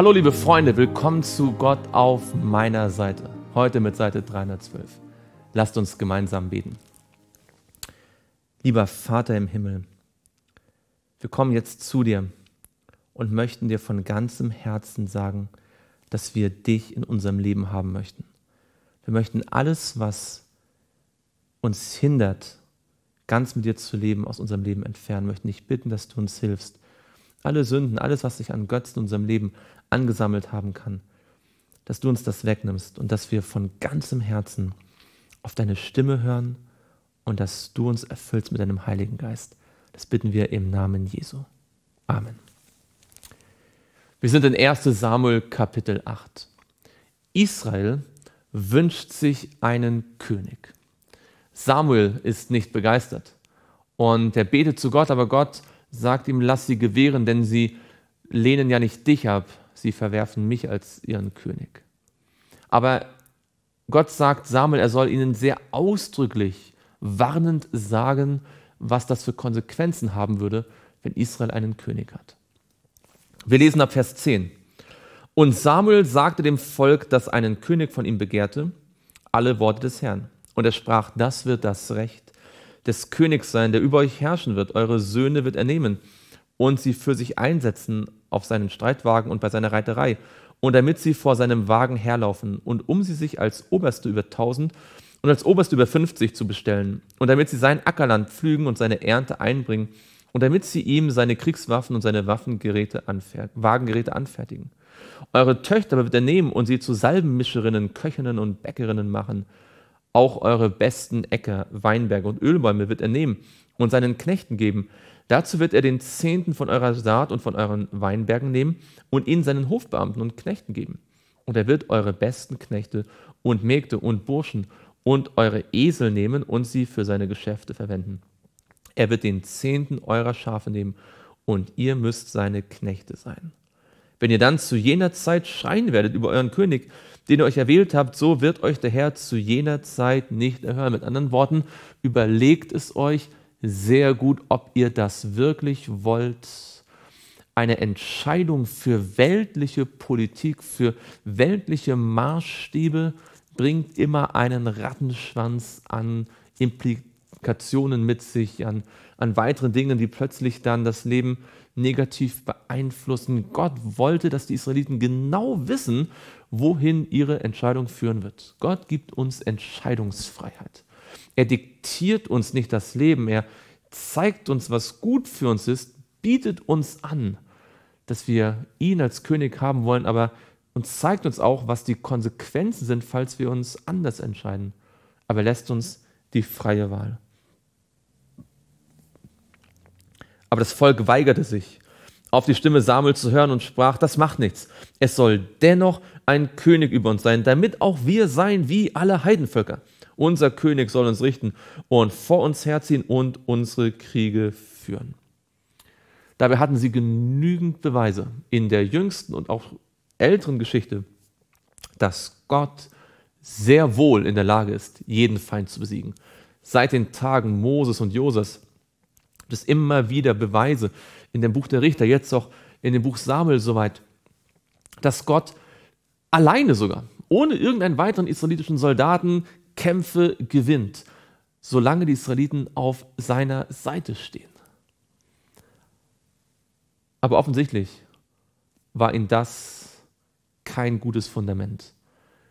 Hallo liebe Freunde, willkommen zu Gott auf meiner Seite. Heute mit Seite 312. Lasst uns gemeinsam beten. Lieber Vater im Himmel, wir kommen jetzt zu dir und möchten dir von ganzem Herzen sagen, dass wir dich in unserem Leben haben möchten. Wir möchten alles, was uns hindert, ganz mit dir zu leben, aus unserem Leben entfernen, wir möchten dich bitten, dass du uns hilfst, alle Sünden, alles, was sich an Götzen in unserem Leben angesammelt haben kann, dass du uns das wegnimmst und dass wir von ganzem Herzen auf deine Stimme hören und dass du uns erfüllst mit deinem Heiligen Geist. Das bitten wir im Namen Jesu. Amen. Wir sind in 1 Samuel Kapitel 8. Israel wünscht sich einen König. Samuel ist nicht begeistert und er betet zu Gott, aber Gott sagt ihm, lass sie gewähren, denn sie lehnen ja nicht dich ab, sie verwerfen mich als ihren König. Aber Gott sagt Samuel, er soll ihnen sehr ausdrücklich, warnend sagen, was das für Konsequenzen haben würde, wenn Israel einen König hat. Wir lesen ab Vers 10. Und Samuel sagte dem Volk, das einen König von ihm begehrte, alle Worte des Herrn. Und er sprach, das wird das Recht des Königs sein, der über euch herrschen wird. Eure Söhne wird er nehmen und sie für sich einsetzen auf seinen Streitwagen und bei seiner Reiterei und damit sie vor seinem Wagen herlaufen und um sie sich als Oberste über 1000 und als Oberste über 50 zu bestellen und damit sie sein Ackerland pflügen und seine Ernte einbringen und damit sie ihm seine Kriegswaffen und seine Waffengeräte anfer Wagengeräte anfertigen. Eure Töchter wird er nehmen und sie zu Salbenmischerinnen, Köchinnen und Bäckerinnen machen. Auch eure besten Äcker, Weinberge und Ölbäume wird er nehmen und seinen Knechten geben, Dazu wird er den Zehnten von eurer Saat und von euren Weinbergen nehmen und ihn seinen Hofbeamten und Knechten geben. Und er wird eure besten Knechte und Mägde und Burschen und eure Esel nehmen und sie für seine Geschäfte verwenden. Er wird den Zehnten eurer Schafe nehmen und ihr müsst seine Knechte sein. Wenn ihr dann zu jener Zeit schreien werdet über euren König, den ihr euch erwählt habt, so wird euch der Herr zu jener Zeit nicht erhören. Mit anderen Worten, überlegt es euch, sehr gut, ob ihr das wirklich wollt. Eine Entscheidung für weltliche Politik, für weltliche Maßstäbe bringt immer einen Rattenschwanz an Implikationen mit sich, an, an weiteren Dingen, die plötzlich dann das Leben negativ beeinflussen. Gott wollte, dass die Israeliten genau wissen, wohin ihre Entscheidung führen wird. Gott gibt uns Entscheidungsfreiheit. Er diktiert uns nicht das Leben, er zeigt uns, was gut für uns ist, bietet uns an, dass wir ihn als König haben wollen, aber und zeigt uns auch, was die Konsequenzen sind, falls wir uns anders entscheiden. Aber lässt uns die freie Wahl. Aber das Volk weigerte sich, auf die Stimme Samuel zu hören und sprach, das macht nichts. Es soll dennoch ein König über uns sein, damit auch wir sein wie alle Heidenvölker. Unser König soll uns richten und vor uns herziehen und unsere Kriege führen. Dabei hatten sie genügend Beweise in der jüngsten und auch älteren Geschichte, dass Gott sehr wohl in der Lage ist, jeden Feind zu besiegen. Seit den Tagen Moses und Josas gibt es immer wieder Beweise in dem Buch der Richter, jetzt auch in dem Buch Samuel soweit, dass Gott alleine sogar, ohne irgendeinen weiteren israelitischen Soldaten, Kämpfe gewinnt, solange die Israeliten auf seiner Seite stehen. Aber offensichtlich war ihnen das kein gutes Fundament.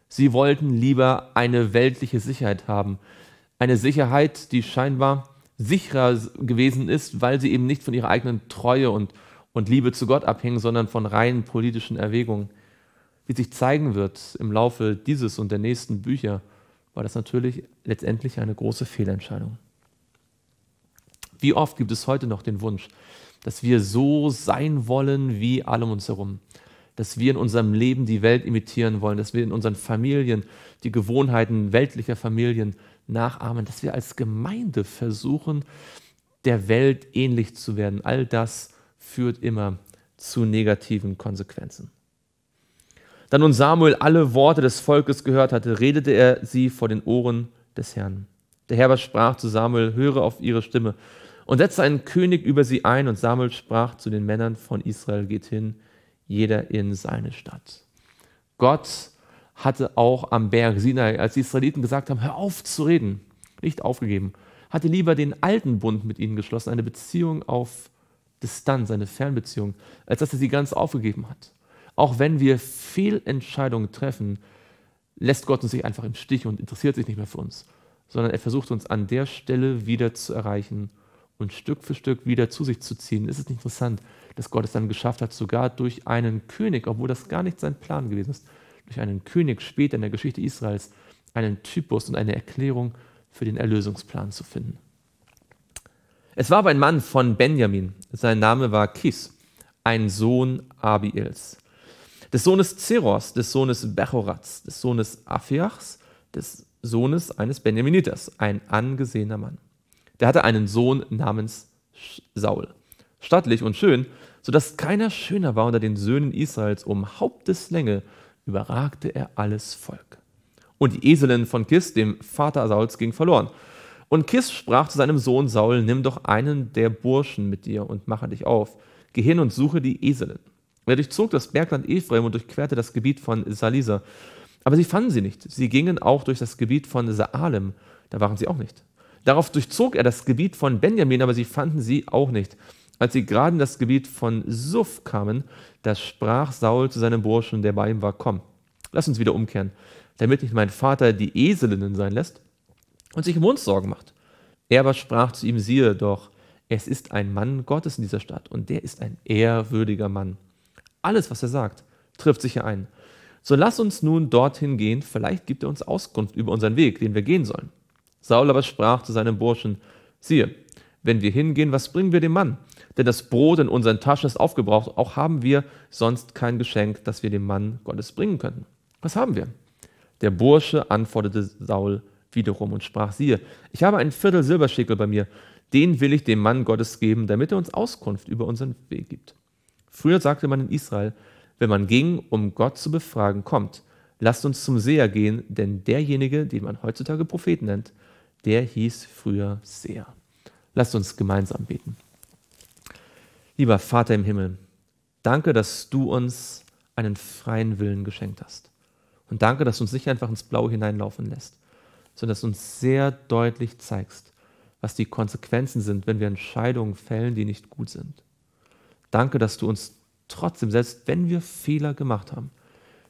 Sie wollten lieber eine weltliche Sicherheit haben, eine Sicherheit, die scheinbar sicherer gewesen ist, weil sie eben nicht von ihrer eigenen Treue und, und Liebe zu Gott abhängen, sondern von reinen politischen Erwägungen, wie sich zeigen wird im Laufe dieses und der nächsten Bücher war das natürlich letztendlich eine große Fehlentscheidung. Wie oft gibt es heute noch den Wunsch, dass wir so sein wollen wie alle um uns herum, dass wir in unserem Leben die Welt imitieren wollen, dass wir in unseren Familien die Gewohnheiten weltlicher Familien nachahmen, dass wir als Gemeinde versuchen, der Welt ähnlich zu werden. All das führt immer zu negativen Konsequenzen. Da nun Samuel alle Worte des Volkes gehört hatte, redete er sie vor den Ohren des Herrn. Der Herr sprach zu Samuel, höre auf ihre Stimme und setze einen König über sie ein. Und Samuel sprach zu den Männern von Israel, geht hin, jeder in seine Stadt. Gott hatte auch am Berg Sinai, als die Israeliten gesagt haben, hör auf zu reden, nicht aufgegeben, hatte lieber den alten Bund mit ihnen geschlossen, eine Beziehung auf Distanz, eine Fernbeziehung, als dass er sie ganz aufgegeben hat. Auch wenn wir Fehlentscheidungen treffen, lässt Gott uns nicht einfach im Stich und interessiert sich nicht mehr für uns, sondern er versucht uns an der Stelle wieder zu erreichen und Stück für Stück wieder zu sich zu ziehen. Ist es nicht interessant, dass Gott es dann geschafft hat, sogar durch einen König, obwohl das gar nicht sein Plan gewesen ist, durch einen König später in der Geschichte Israels einen Typus und eine Erklärung für den Erlösungsplan zu finden. Es war aber ein Mann von Benjamin, sein Name war Kis, ein Sohn Abiels des Sohnes Zeros, des Sohnes Bechorats, des Sohnes Aphiachs, des Sohnes eines Benjaminiters, ein angesehener Mann. Der hatte einen Sohn namens Saul, stattlich und schön, sodass keiner schöner war unter den Söhnen Israels, um Haupteslänge überragte er alles Volk. Und die Eselin von Kis, dem Vater Sauls, ging verloren. Und Kis sprach zu seinem Sohn Saul: Nimm doch einen der Burschen mit dir und mache dich auf. Geh hin und suche die Eselin. Er durchzog das Bergland Ephraim und durchquerte das Gebiet von Salisa. Aber sie fanden sie nicht. Sie gingen auch durch das Gebiet von Saalem. Da waren sie auch nicht. Darauf durchzog er das Gebiet von Benjamin, aber sie fanden sie auch nicht. Als sie gerade in das Gebiet von Suf kamen, da sprach Saul zu seinem Burschen, der bei ihm war, komm, lass uns wieder umkehren, damit nicht mein Vater die Eselinnen sein lässt und sich um uns Sorgen macht. Er aber sprach zu ihm, siehe doch, es ist ein Mann Gottes in dieser Stadt und der ist ein ehrwürdiger Mann. Alles, was er sagt, trifft sich hier ein. So lass uns nun dorthin gehen, vielleicht gibt er uns Auskunft über unseren Weg, den wir gehen sollen. Saul aber sprach zu seinem Burschen, siehe, wenn wir hingehen, was bringen wir dem Mann? Denn das Brot in unseren Taschen ist aufgebraucht, auch haben wir sonst kein Geschenk, das wir dem Mann Gottes bringen könnten. Was haben wir? Der Bursche antwortete Saul wiederum und sprach, siehe, ich habe ein Viertel Silberschäkel bei mir, den will ich dem Mann Gottes geben, damit er uns Auskunft über unseren Weg gibt. Früher sagte man in Israel, wenn man ging, um Gott zu befragen, kommt, lasst uns zum Seher gehen, denn derjenige, den man heutzutage Prophet nennt, der hieß früher Seher. Lasst uns gemeinsam beten. Lieber Vater im Himmel, danke, dass du uns einen freien Willen geschenkt hast. Und danke, dass du uns nicht einfach ins Blaue hineinlaufen lässt, sondern dass du uns sehr deutlich zeigst, was die Konsequenzen sind, wenn wir Entscheidungen fällen, die nicht gut sind. Danke, dass du uns trotzdem, selbst wenn wir Fehler gemacht haben,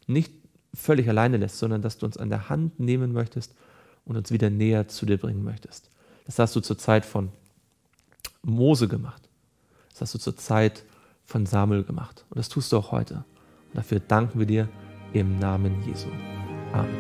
nicht völlig alleine lässt, sondern dass du uns an der Hand nehmen möchtest und uns wieder näher zu dir bringen möchtest. Das hast du zur Zeit von Mose gemacht. Das hast du zur Zeit von Samuel gemacht. Und das tust du auch heute. Und dafür danken wir dir im Namen Jesu. Amen.